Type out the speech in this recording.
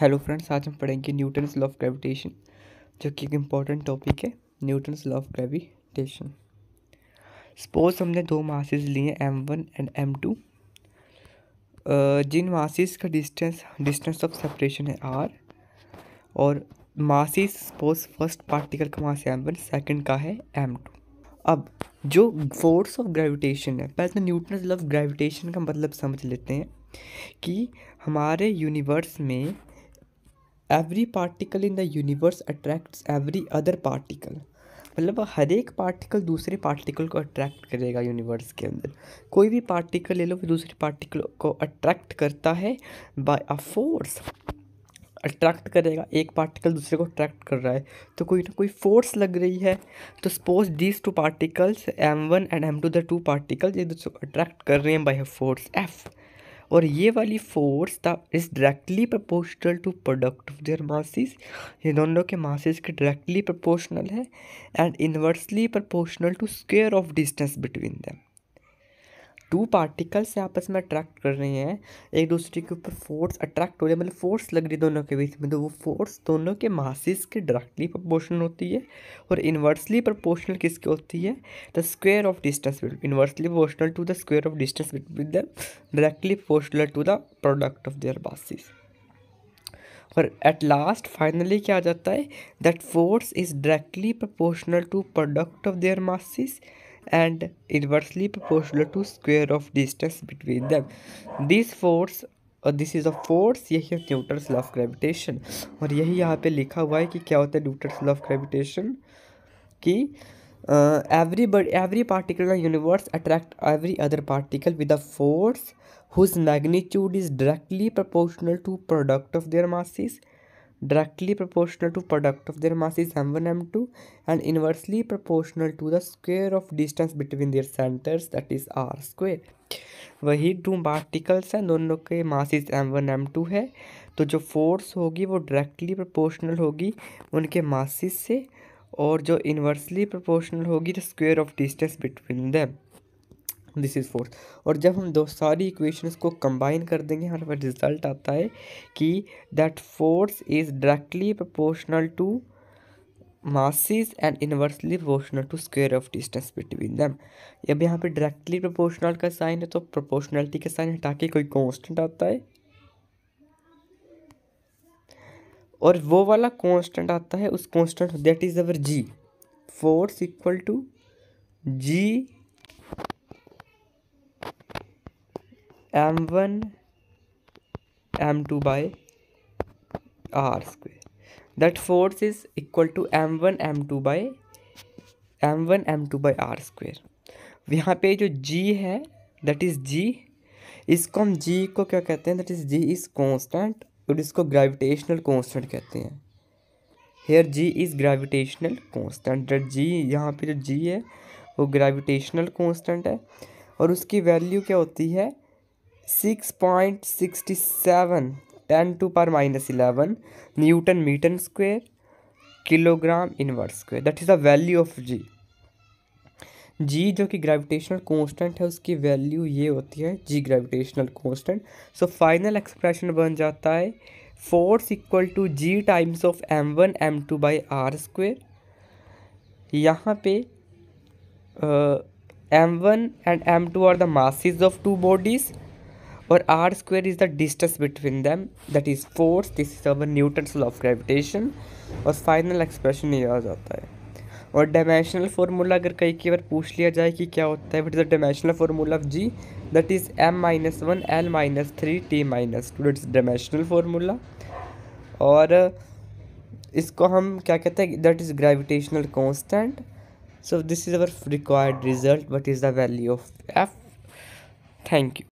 Hello friends आज हम पढ़ेंगे न्यूटन्स लॉ ऑफ ग्रेविटेशन जो कि एक इम्पॉर्टेंट टॉपिक है Newton's law of gravitation suppose हमने दो मासेस लिए M one and M two जिन मासेस का डिस्टेंस डिस्टेंस ऑफ सेपरेशन है आर और मासेस सपोज फर्स्ट पार्टिकल का मास है एम वन सेकेंड का है एम टू अब जो फोर्स ऑफ ग्रेविटेशन है पहले तो न्यूटन्स लॉ ऑफ ग्रेविटेशन का मतलब समझ लेते हैं कि हमारे यूनिवर्स में every particle in the universe attracts every other particle मतलब हर एक पार्टिकल दूसरे पार्टिकल को अट्रैक्ट करेगा यूनिवर्स के अंदर कोई भी पार्टिकल ले लो वो दूसरे पार्टिकल को अट्रैक्ट करता है बाय अ फोर्स अट्रैक्ट करेगा एक पार्टिकल दूसरे को अट्रैक्ट कर रहा है तो कोई ना कोई फोर्स लग रही है तो suppose these two particles M one and M two the two particles एक दूसरे को अट्रैक्ट कर रहे हैं बाई अ फोर्स एफ़ और ये वाली force the is directly proportional to product of their masses ये दोनों के मासिस के डायरेक्टली प्रपोर्शनल है and inversely proportional to square of distance between them two particles आपस में अट्रैक्ट कर रहे हैं एक दूसरे के ऊपर फोर्स अट्रैक्ट हो रही है मतलब फोर्स लग रही है दोनों के बीच में तो वो फोर्स दोनों के मासिस के डायरेक्टली प्रपोर्शनल होती है और इन्वर्सली प्रपोर्शनल किसके होती है the square of distance inversely proportional to the square of distance between them directly proportional to the product of their masses और एट लास्ट फाइनली क्या आ जाता है that force is directly proportional to product of their masses and inversely proportional to square of distance between them. Uh, this force और this is a force यही है Newton's law of gravitation और यही यहाँ पे लिखा हुआ है कि क्या होता है न्यूटर्स लॉ ऑफ ग्रेविटेशन कि every every particle in universe attract every other particle with a force whose magnitude is directly proportional to product of their masses directly proportional to product of their masses m1 m2 and inversely proportional to the square of distance between their centers that is r square वही two particles हैं दोनों के masses M one M two है तो जो force होगी वो directly proportional होगी उनके मासिस से और जो इन्वर्सली प्रोपोर्शनल होगी the square of distance between them this is fourth और जब हम दो सारी इक्वेशंस को कंबाइन कर देंगे हमारे पास रिजल्ट आता है कि that force is directly proportional to masses and inversely proportional to square of distance between them अब यहाँ पे डायरेक्टली प्रोपोर्शनल का साइन है तो प्रोपोर्शनलिटी का साइन हटा के कोई कॉन्स्टेंट आता है और वो वाला कॉन्स्टेंट आता है उस constant that is our G force equal to G M one M two by R square that force is equal to M one M two by M one M two by R square यहाँ पे जो जी है that is जी इसको हम जी को क्या कहते हैं that is G is constant और इसको ग्रेविटेशनल कॉन्स्टेंट कहते हैं here G is gravitational constant that G यहाँ पे जो जी है वो ग्रेविटेशनल कॉन्स्टेंट है और उसकी वैल्यू क्या होती है six point sixty seven ten to पर minus eleven newton metre square kilogram inverse square that is the value of G G जो कि ग्रेविटेशनल कांस्टेंट है उसकी वैल्यू ये होती है G gravitational constant so final expression बन जाता है force equal to G times of M one M two by R square यहाँ पे M one and M two are the masses of two bodies और R square is the distance between them that is force this is our Newton law of gravitation और final expression ये आ जाता है और dimensional formula अगर कई की बार पूछ लिया जाए कि क्या होता है what is the dimensional formula of G that is M minus one L minus three T minus two that is dimensional formula और इसको हम क्या कहते हैं that is gravitational constant so this is our required result what is the value of F thank you